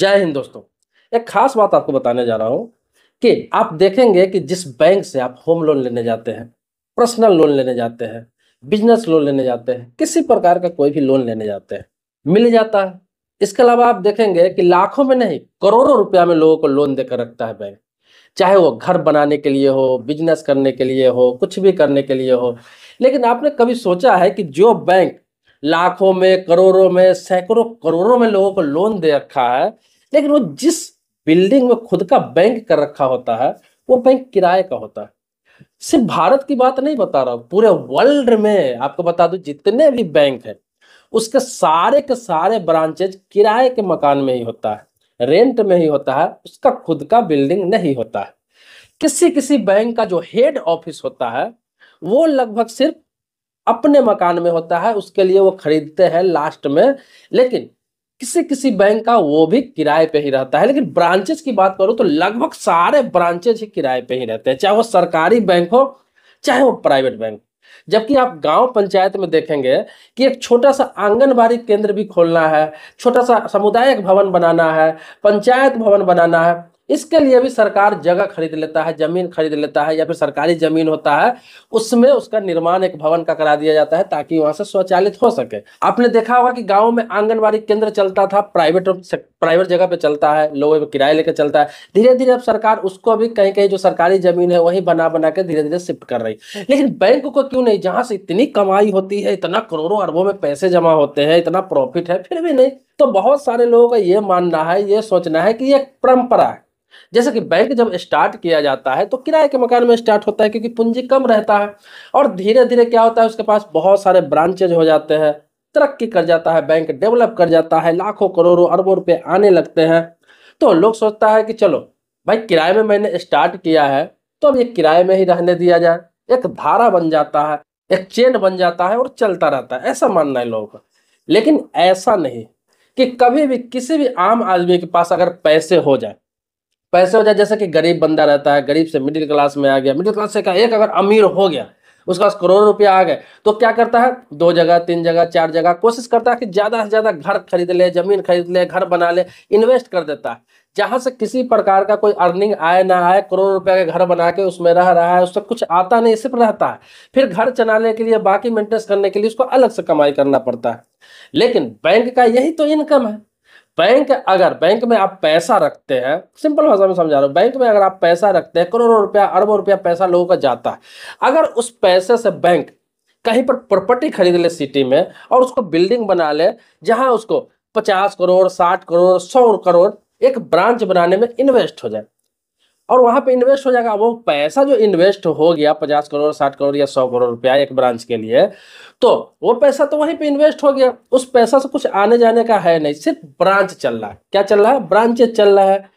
जय हिंद दोस्तों एक खास बात आपको बताने जा रहा हूं कि आप देखेंगे कि जिस बैंक से आप होम लोन लेने जाते हैं पर्सनल लोन लेने जाते हैं बिजनेस लोन लेने जाते हैं किसी प्रकार का कोई भी लोन लेने जाते हैं मिल जाता है इसके अलावा आप देखेंगे कि लाखों में नहीं करोड़ों रुपया में लोगों को लोन देकर रखता है बैंक चाहे वो घर बनाने के लिए हो बिजनेस करने के लिए हो कुछ भी करने के लिए हो लेकिन आपने कभी सोचा है कि जो बैंक लाखों में करोड़ों में सैकड़ों करोड़ों में लोगों को लोन दे रखा है लेकिन वो जिस बिल्डिंग में खुद का बैंक कर रखा होता है वो बैंक किराए का होता है सिर्फ भारत की बात नहीं बता रहा हूं पूरे वर्ल्ड में आपको बता दू जितने भी बैंक है उसके सारे के सारे ब्रांचेज किराए के मकान में ही होता है रेंट में ही होता है उसका खुद का बिल्डिंग नहीं होता है किसी किसी बैंक का जो हेड ऑफिस होता है वो लगभग सिर्फ अपने मकान में होता है उसके लिए वो खरीदते हैं लास्ट में लेकिन किसी किसी बैंक का वो भी किराए पे ही रहता है लेकिन ब्रांचेज की बात करूँ तो लगभग सारे ब्रांचेज ही किराए पे ही रहते हैं चाहे वो सरकारी बैंक हो चाहे वो प्राइवेट बैंक जबकि आप गांव पंचायत में देखेंगे कि एक छोटा सा आंगनबाड़ी केंद्र भी खोलना है छोटा सा सामुदायिक भवन बनाना है पंचायत भवन बनाना है इसके लिए भी सरकार जगह खरीद लेता है जमीन खरीद लेता है या फिर सरकारी जमीन होता है उसमें उसका निर्माण एक भवन का करा दिया जाता है ताकि वहां से स्वचालित हो सके आपने देखा होगा कि गाँव में आंगनबाड़ी केंद्र चलता था प्राइवेट प्राइवेट जगह पे चलता है लोग किराए लेकर चलता है धीरे धीरे अब सरकार उसको भी कहीं कहीं जो सरकारी जमीन है वही बना बना के धीरे धीरे शिफ्ट कर रही लेकिन बैंक को क्यों नहीं जहां से इतनी कमाई होती है इतना करोड़ों अरबों में पैसे जमा होते हैं इतना प्रॉफिट है फिर भी नहीं तो बहुत सारे लोगों का ये मानना है ये सोचना है कि ये एक परंपरा है जैसे कि बैंक जब स्टार्ट किया जाता है तो किराए के मकान में स्टार्ट होता है क्योंकि पूंजी कम रहता है और धीरे धीरे क्या होता है उसके पास बहुत सारे ब्रांचेज हो जाते हैं तरक्की कर जाता है बैंक डेवलप कर जाता है लाखों करोड़ों अरबों रुपये आने लगते हैं तो लोग सोचता है कि चलो भाई किराए में मैंने स्टार्ट किया है तो अब ये किराए में ही रहने दिया जाए एक धारा बन जाता है एक चेन बन जाता है और चलता रहता है ऐसा मानना है लोगों का लेकिन ऐसा नहीं कि कभी भी किसी भी आम आदमी के पास अगर पैसे हो जाए पैसे हो जाए जैसे कि गरीब बंदा रहता है गरीब से मिडिल क्लास में आ गया मिडिल क्लास से का एक अगर अमीर हो गया उसके पास करोड़ों रुपया आ गए तो क्या करता है दो जगह तीन जगह चार जगह कोशिश करता है कि ज़्यादा से ज़्यादा घर खरीद ले जमीन खरीद ले घर बना ले इन्वेस्ट कर देता है जहाँ से किसी प्रकार का कोई अर्निंग आए ना आए करोड़ों रुपया का घर बना के उसमें रह रहा है उससे कुछ आता नहीं सिर्फ रहता है फिर घर चलाने के लिए बाकी मेंटेनेंस करने के लिए उसको अलग से कमाई करना पड़ता है लेकिन बैंक का यही तो इनकम है बैंक अगर बैंक में आप पैसा रखते हैं सिंपल भाषा में समझा रहा हूँ बैंक में अगर आप पैसा रखते हैं करोड़ों रुपया अरबों रुपया पैसा लोगों का जाता है अगर उस पैसे से बैंक कहीं पर प्रॉपर्टी खरीद ले सिटी में और उसको बिल्डिंग बना ले जहां उसको पचास करोड़ साठ करोड़ सौ करोड़ एक ब्रांच बनाने में इन्वेस्ट हो जाए और वहाँ पे इन्वेस्ट हो जाएगा वो पैसा जो इन्वेस्ट हो गया पचास करोड़ साठ करोड़ या सौ करोड़ रुपया एक ब्रांच के लिए तो वो पैसा तो वहीं पे इन्वेस्ट हो गया उस पैसा से कुछ आने जाने का है नहीं सिर्फ ब्रांच चल रहा है क्या चल रहा है ब्रांच चल रहा है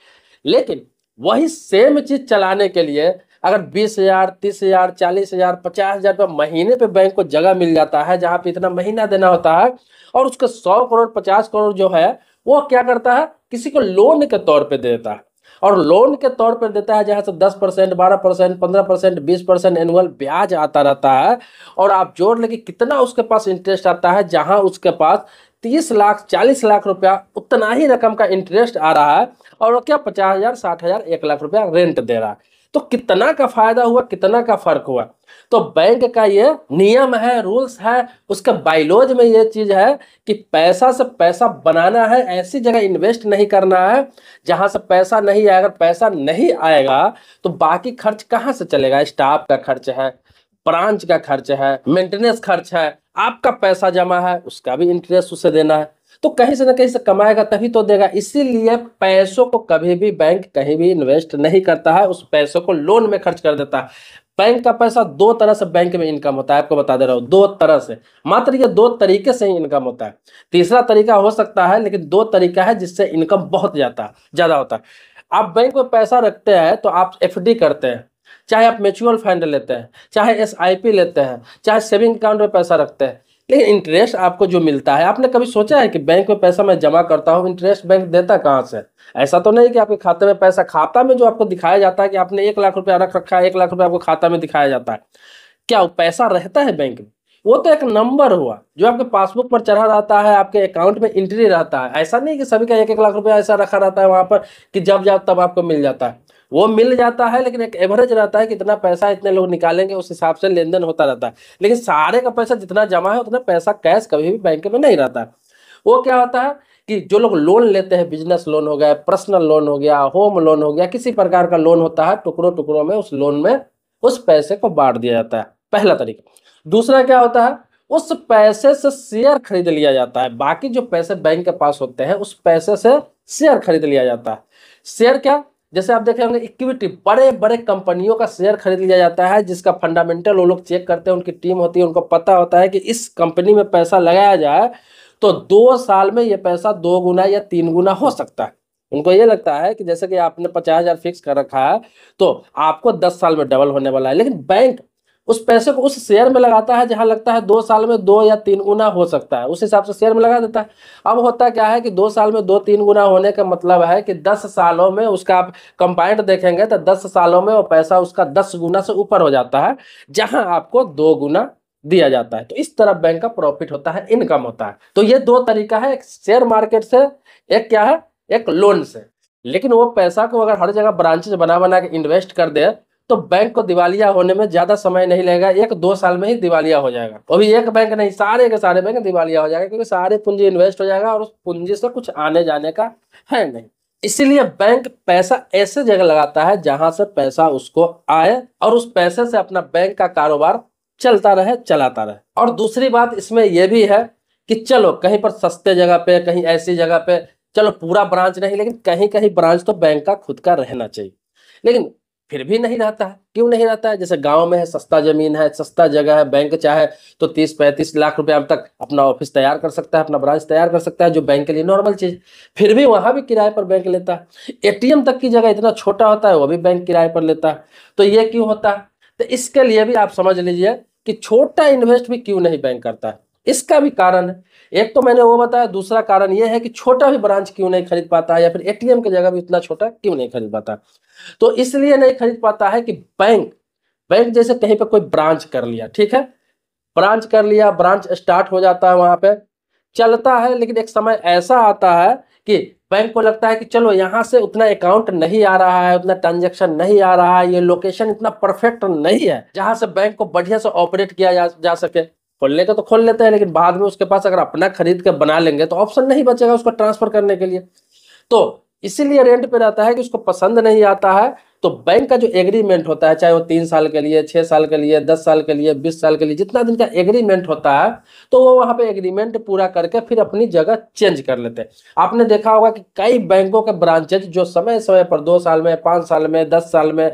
लेकिन वही सेम चीज चलाने के लिए अगर बीस हजार तीस हजार चालीस हजार पचास हजार रुपये महीने पे बैंक को जगह मिल जाता है जहाँ पे इतना महीना देना होता है और उसके सौ करोड़ पचास करोड़ जो है वो क्या करता है किसी को लोन के तौर पे देता है और लोन के तौर पर देता है जहाँ से दस परसेंट बारह परसेंट पंद्रह परसेंट बीस परसेंट एनुअल ब्याज आता रहता है और आप जोड़ लेके कितना उसके पास इंटरेस्ट आता है जहाँ उसके पास तीस लाख चालीस लाख रुपया उतना ही रकम का इंटरेस्ट आ रहा है और क्या पचास हज़ार साठ हज़ार एक लाख रुपया रेंट दे रहा है तो कितना का फायदा हुआ कितना का फर्क हुआ तो बैंक का ये नियम है रूल्स है उसके बायोलॉज में ये चीज है कि पैसा से पैसा बनाना है ऐसी जगह इन्वेस्ट नहीं करना है जहां से पैसा नहीं आएगा पैसा नहीं आएगा तो बाकी खर्च कहाँ से चलेगा स्टाफ का खर्च है ब्रांच का खर्च है मेंटेनेंस खर्च है आपका पैसा जमा है उसका भी इंटरेस्ट उसे देना है तो कहीं से ना कहीं से कमाएगा तभी तो देगा इसीलिए पैसों को कभी भी बैंक कहीं भी इन्वेस्ट नहीं करता है उस पैसों को लोन में खर्च कर देता है बैंक का पैसा दो तरह से बैंक में इनकम होता है आपको बता दे रहा हूँ दो तरह से मात्र ये दो तरीके से ही इनकम होता है तीसरा तरीका हो सकता है लेकिन दो तरीका है जिससे इनकम बहुत ज्यादा ज्यादा होता है आप बैंक में पैसा रखते हैं तो आप एफ करते हैं चाहे आप म्यूचुअल फंड लेते हैं चाहे एस लेते हैं चाहे सेविंग अकाउंट में पैसा रखते हैं लेकिन इंटरेस्ट आपको जो मिलता है आपने कभी सोचा है कि बैंक में पैसा मैं जमा करता हूँ इंटरेस्ट बैंक देता कहाँ से ऐसा तो नहीं कि आपके खाते में पैसा खाता में जो आपको दिखाया जाता है कि आपने एक लाख रुपया रख रखा है एक लाख रुपया आपको खाता में दिखाया जाता है क्या वो पैसा रहता है बैंक में वो तो एक नंबर हुआ जो आपके पासबुक पर चढ़ा रहता है आपके अकाउंट में एंट्री रहता है ऐसा नहीं कि सभी का एक एक लाख रुपया ऐसा रखा रहता है वहाँ पर कि जब जाओ तब आपको मिल जाता है वो मिल जाता है लेकिन एक एवरेज रहता है कितना पैसा इतने लोग निकालेंगे उस हिसाब से लेन देन होता रहता है लेकिन सारे का पैसा जितना जमा है उतना पैसा कैश कभी भी बैंक में नहीं रहता वो क्या होता है कि जो लोग लोन लेते हैं बिजनेस लोन हो गया पर्सनल लोन हो गया होम लोन हो गया किसी प्रकार का लोन होता है टुकड़ों टुकड़ों में उस लोन में उस पैसे को बांट दिया जाता है पहला तरीका दूसरा क्या होता है उस पैसे से शेयर खरीद लिया जाता है बाकी जो पैसे बैंक के पास होते हैं उस पैसे से शेयर खरीद लिया जाता है शेयर क्या जैसे आप देख रहे होंगे इक्विटी बड़े बड़े कंपनियों का शेयर खरीद लिया जाता है जिसका फंडामेंटल वो लोग चेक करते हैं उनकी टीम होती है उनको पता होता है कि इस कंपनी में पैसा लगाया जाए तो दो साल में ये पैसा दो गुना या तीन गुना हो सकता है उनको ये लगता है कि जैसे कि आपने पचास हज़ार फिक्स कर रखा है तो आपको दस साल में डबल होने वाला है लेकिन बैंक उस पैसे को उस शेयर में लगाता है जहां लगता है दो साल में दो या तीन गुना हो सकता है उस हिसाब से शेयर में लगा देता है अब होता क्या है कि दो साल में दो तीन गुना होने का मतलब है कि दस सालों में उसका आप कंपाइंड देखेंगे तो दस सालों में वो पैसा उसका दस गुना से ऊपर हो जाता है जहां आपको दो गुना दिया जाता है तो इस तरह बैंक का प्रॉफिट होता है इनकम होता है तो ये दो तरीका है एक शेयर मार्केट से एक क्या है एक लोन से लेकिन वो पैसा को अगर हर जगह ब्रांचेज बना बना के इन्वेस्ट कर दे तो बैंक को दिवालिया होने में ज्यादा समय नहीं लगेगा एक दो साल में ही दिवालिया हो जाएगा अभी एक बैंक नहीं सारे के सारे बैंक दिवालिया हो जाएगा क्योंकि सारे पूंजी इन्वेस्ट हो जाएगा और उस पूंजी से कुछ आने जाने का है नहीं इसीलिए बैंक पैसा ऐसे जगह लगाता है जहां से पैसा उसको आए और उस पैसे से अपना बैंक का कारोबार चलता रहे चलाता रहे और दूसरी बात इसमें यह भी है कि चलो कहीं पर सस्ते जगह पे कहीं ऐसी जगह पे चलो पूरा ब्रांच नहीं लेकिन कहीं कहीं ब्रांच तो बैंक का खुद का रहना चाहिए लेकिन फिर भी नहीं रहता है क्यों नहीं रहता है जैसे गांव में है सस्ता जमीन है सस्ता जगह है बैंक चाहे तो तीस पैंतीस लाख रुपया अब तक अपना ऑफिस तैयार कर सकता है अपना ब्रांच तैयार कर सकता है जो बैंक के लिए नॉर्मल चीज फिर भी वहां भी किराए पर बैंक लेता है ए तक की जगह इतना छोटा होता है वह भी बैंक किराए पर लेता है तो ये क्यों होता है तो इसके लिए भी आप समझ लीजिए कि छोटा इन्वेस्ट भी क्यों नहीं बैंक करता है इसका भी कारण है एक तो मैंने वो बताया दूसरा कारण यह है कि छोटा भी ब्रांच क्यों नहीं खरीद पाता है या फिर एटीएम की जगह भी इतना छोटा क्यों नहीं खरीद पाता तो इसलिए नहीं खरीद पाता है कि बैंक बैंक जैसे कहीं पर कोई ब्रांच कर लिया ठीक है ब्रांच कर लिया ब्रांच स्टार्ट हो जाता है वहां पर चलता है लेकिन एक समय ऐसा आता है कि बैंक को लगता है कि चलो यहाँ से उतना अकाउंट नहीं आ रहा है उतना ट्रांजेक्शन नहीं आ रहा है ये लोकेशन इतना परफेक्ट नहीं है जहाँ से बैंक को बढ़िया से ऑपरेट किया जा, जा सके खोलने का तो खोल लेते हैं लेकिन बाद में उसके पास अगर अपना खरीद के बना लेंगे तो ऑप्शन नहीं बचेगा उसको ट्रांसफर करने के लिए तो इसीलिए रेंट पे रहता है कि उसको पसंद नहीं आता है तो बैंक का जो एग्रीमेंट होता है चाहे वो तीन साल के लिए छः साल के लिए दस साल के लिए बीस साल के लिए जितना दिन का एग्रीमेंट होता है तो वो वहाँ पे एग्रीमेंट पूरा करके फिर अपनी जगह चेंज कर लेते हैं आपने देखा होगा कि कई बैंकों के ब्रांचेज जो समय समय पर दो साल में पाँच साल में दस साल में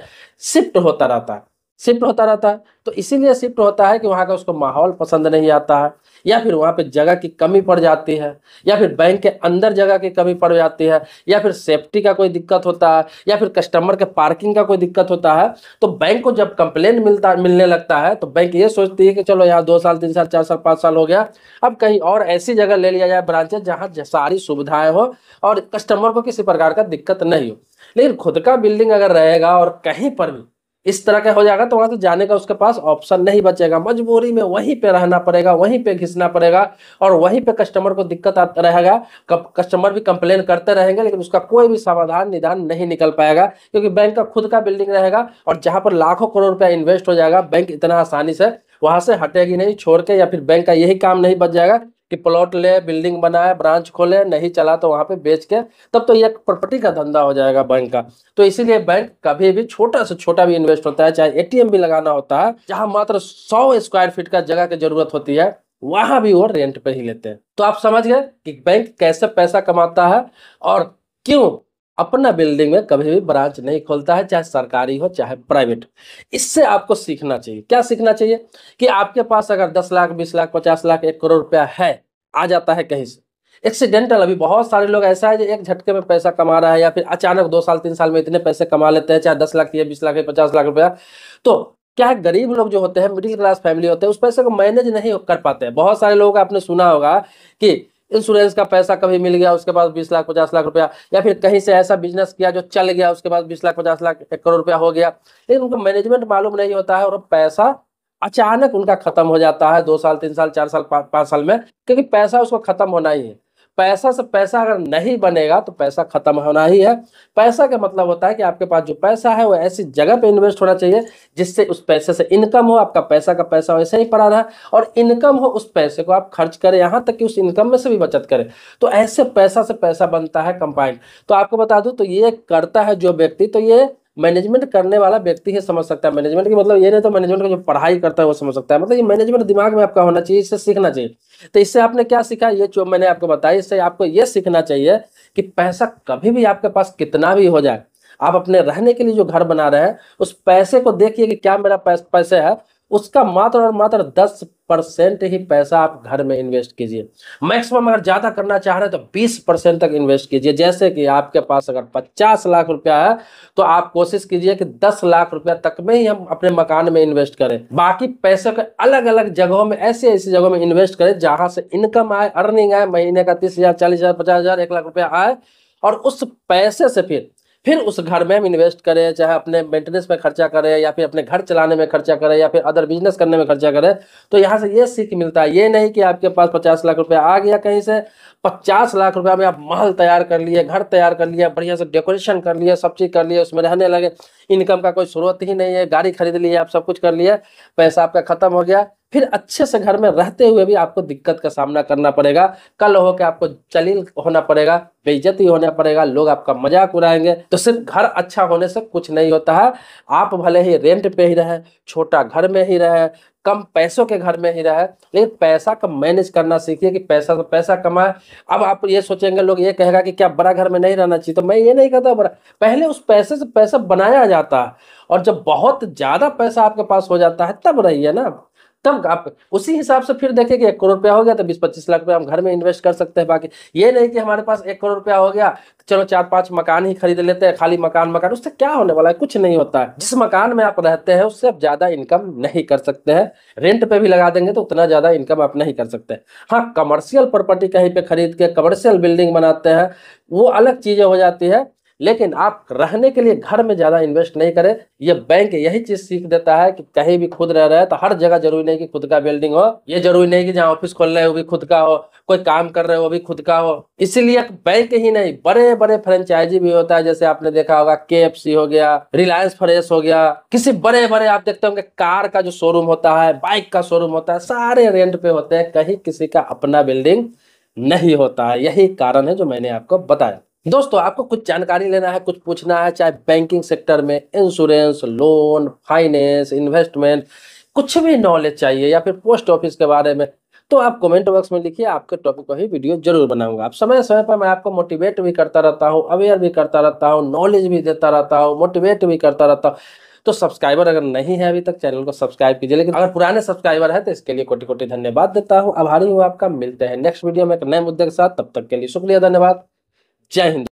शिफ्ट होता रहता है शिफ्ट होता रहता है तो इसीलिए शिफ्ट होता है कि वहाँ का उसको माहौल पसंद नहीं आता है या फिर वहाँ पे जगह की कमी पड़ जाती है या फिर बैंक के अंदर जगह की कमी पड़ जाती है या फिर सेफ्टी का कोई दिक्कत होता है या फिर कस्टमर के पार्किंग का कोई दिक्कत होता है तो बैंक को जब कंप्लेन मिलता मिलने लगता है तो बैंक ये सोचती है कि चलो यहाँ दो साल तीन साल चार साल पाँच साल हो गया अब कहीं और ऐसी जगह ले लिया जाए ब्रांचेज जहाँ सारी सुविधाएँ हो और कस्टमर को किसी प्रकार का दिक्कत नहीं हो लेकिन खुद का बिल्डिंग अगर रहेगा और कहीं पर भी इस तरह का हो जाएगा तो वहां से जाने का उसके पास ऑप्शन नहीं बचेगा मजबूरी में वहीं पे रहना पड़ेगा वहीं पे घिसना पड़ेगा और वहीं पे कस्टमर को दिक्कत आता रहेगा कस्टमर भी कंप्लेन करते रहेंगे लेकिन उसका कोई भी समाधान निदान नहीं निकल पाएगा क्योंकि बैंक का खुद का बिल्डिंग रहेगा और जहाँ पर लाखों करोड़ रुपया इन्वेस्ट हो जाएगा बैंक इतना आसानी से वहां से हटेगी नहीं छोड़ के या फिर बैंक का यही काम नहीं बच जाएगा कि प्लॉट ले बिल्डिंग बनाए ब्रांच खोले नहीं चला तो वहाँ पे बेच के तब तो ये प्रॉपर्टी का धंधा हो जाएगा बैंक का तो इसीलिए बैंक कभी भी छोटा से छोटा भी इन्वेस्ट होता है चाहे एटीएम भी लगाना होता है जहाँ मात्र सौ स्क्वायर फीट का जगह की जरूरत होती है वहां भी वो रेंट पे ही लेते हैं तो आप समझ गए कि बैंक कैसे पैसा कमाता है और क्यों अपना बिल्डिंग में कभी भी ब्रांच नहीं खोलता है चाहे सरकारी हो चाहे प्राइवेट इससे आपको सीखना चाहिए क्या सीखना चाहिए कि आपके पास अगर दस लाख बीस लाख पचास लाख एक करोड़ रुपया है आ जाता है कहीं से एक्सीडेंटल अभी बहुत सारे लोग ऐसा है जो एक झटके में पैसा कमा रहा है या फिर अचानक दो साल तीन साल में इतने पैसे कमा लेते हैं चाहे दस लाख या बीस लाख या पचास लाख रुपया तो क्या है गरीब लोग जो होते हैं मिडिल क्लास फैमिली होते हैं उस पैसे को मैनेज नहीं कर पाते हैं बहुत सारे लोगों का आपने सुना होगा कि इंश्योरेंस का पैसा कभी मिल गया उसके पास बीस लाख पचास लाख रुपया या फिर कहीं से ऐसा बिजनेस किया जो चल गया उसके पास बीस लाख पचास लाख एक करोड़ रुपया हो गया लेकिन उनका मैनेजमेंट मालूम नहीं होता है और पैसा अचानक उनका खत्म हो जाता है दो साल तीन साल चार साल पाँच साल में क्योंकि पैसा उसको खत्म होना ही है पैसा से पैसा अगर नहीं बनेगा तो पैसा खत्म होना ही है पैसा का मतलब होता है कि आपके पास जो पैसा है वो ऐसी जगह पे इन्वेस्ट होना चाहिए जिससे उस पैसे से इनकम हो आपका पैसा का पैसा वैसे ही पड़ा रहा और इनकम हो उस पैसे को आप खर्च करें यहाँ तक कि उस इनकम में से भी बचत करें तो ऐसे पैसा से पैसा बनता है कंपाइंड तो आपको बता दूँ तो ये करता है जो व्यक्ति तो ये मैनेजमेंट करने वाला व्यक्ति ही समझ सकता है मैनेजमेंट की मतलब ये नहीं तो मैनेजमेंट का जो पढ़ाई करता है वो समझ सकता है मतलब ये मैनेजमेंट दिमाग में आपका होना चाहिए इससे सीखना चाहिए तो इससे आपने क्या सीखा ये जो मैंने आपको बताया इससे आपको ये सीखना चाहिए कि पैसा कभी भी आपके पास कितना भी हो जाए आप अपने रहने के लिए जो घर बना रहे हैं उस पैसे को देखिए कि क्या मेरा पैसा है उसका मात्र और मात्र दस परसेंट ही पैसा आप घर में इन्वेस्ट कीजिए मैक्सिमम अगर ज़्यादा करना चाह रहे हैं तो बीस परसेंट तक इन्वेस्ट कीजिए जैसे कि आपके पास अगर पचास लाख रुपया है तो आप कोशिश कीजिए कि दस लाख रुपया तक में ही हम अपने मकान में इन्वेस्ट करें बाकी पैसे को अलग अलग जगहों में ऐसे ऐसी जगहों में इन्वेस्ट करें जहाँ से इनकम आए अर्निंग आए महीने का तीस हज़ार चालीस हज़ार पचास हज़ार एक लाख रुपया आए और उस पैसे से फिर फिर उस घर में हम इन्वेस्ट करें चाहे अपने मेंटेनेंस में खर्चा करें या फिर अपने घर चलाने में खर्चा करें या फिर अदर बिजनेस करने में खर्चा करें तो यहाँ से ये सीख मिलता है ये नहीं कि आपके पास पचास लाख रुपया आ गया कहीं से पचास लाख रुपया में आप महल तैयार कर लिए घर तैयार कर लिया बढ़िया से डेकोरेशन कर लिया सब चीज़ कर लिया उसमें रहने लगे इनकम का कोई स्रोत ही नहीं है गाड़ी खरीद लिए आप सब कुछ कर लिए पैसा आपका ख़त्म हो गया फिर अच्छे से घर में रहते हुए भी आपको दिक्कत का सामना करना पड़ेगा कल होकर आपको जलील होना पड़ेगा बेइज्जती होना पड़ेगा लोग आपका मजाक उड़ाएंगे तो सिर्फ घर अच्छा होने से कुछ नहीं होता है आप भले ही रेंट पे ही रहें छोटा घर में ही रहें कम पैसों के घर में ही रहे लेकिन पैसा का मैनेज करना सीखिए कि पैसा तो पैसा कमाए अब आप ये सोचेंगे लोग ये कहेगा कि क्या बड़ा घर में नहीं रहना चाहिए तो मैं ये नहीं कहता बड़ा पहले उस पैसे से पैसा बनाया जाता है और जब बहुत ज़्यादा पैसा आपके पास हो जाता है तब रहिए ना तब आप उसी हिसाब से फिर देखेंगे एक करोड़ रुपया हो गया तो बीस पच्चीस लाख रुपया हम घर में इन्वेस्ट कर सकते हैं बाकी ये नहीं कि हमारे पास एक करोड़ रुपया हो गया तो चलो चार पाँच मकान ही खरीद लेते हैं खाली मकान मकान उससे क्या होने वाला है कुछ नहीं होता है जिस मकान में आप रहते हैं उससे आप ज़्यादा इनकम नहीं कर सकते हैं रेंट पे भी लगा देंगे तो उतना ज़्यादा इनकम आप नहीं कर सकते हाँ कमर्शियल प्रॉपर्टी कहीं पर खरीद के कमर्शियल बिल्डिंग बनाते हैं वो अलग चीज़ें हो जाती है लेकिन आप रहने के लिए घर में ज़्यादा इन्वेस्ट नहीं करें ये बैंक यही चीज़ सीख देता है कि कहीं भी खुद रह रहे हैं तो हर जगह जरूरी नहीं कि खुद का बिल्डिंग हो ये जरूरी नहीं कि जहाँ ऑफिस खोल रहे हो भी खुद का हो कोई काम कर रहे हो भी खुद का हो इसीलिए बैंक ही नहीं बड़े बड़े फ्रेंचाइजी भी होता है जैसे आपने देखा होगा के हो गया रिलायंस फ्रेश हो गया किसी बड़े बड़े आप देखते होंगे कार का जो शोरूम होता है बाइक का शोरूम होता है सारे रेंट पे होते हैं कहीं किसी का अपना बिल्डिंग नहीं होता है यही कारण है जो मैंने आपको बताया दोस्तों आपको कुछ जानकारी लेना है कुछ पूछना है चाहे बैंकिंग सेक्टर में इंश्योरेंस लोन फाइनेंस इन्वेस्टमेंट कुछ भी नॉलेज चाहिए या फिर पोस्ट ऑफिस के बारे में तो आप कमेंट बॉक्स में लिखिए आपके टॉपिक पर ही वीडियो जरूर बनाऊंगा आप समय समय पर मैं आपको मोटिवेट भी करता रहता हूँ अवेयर भी करता रहता हूँ नॉलेज भी देता रहता हूँ मोटिवेट भी करता रहता हूँ तो सब्सक्राइबर अगर नहीं है अभी तक चैनल को सब्सक्राइब कीजिए लेकिन अगर पुराने सब्सक्राइबर है तो इसके लिए कोटि कोटि धन्यवाद देता हूँ आभारी हूँ आपका मिलते हैं नेक्स्ट वीडियो में एक नए मुद्दे के साथ तब तक के लिए शुक्रिया धन्यवाद जय हिंद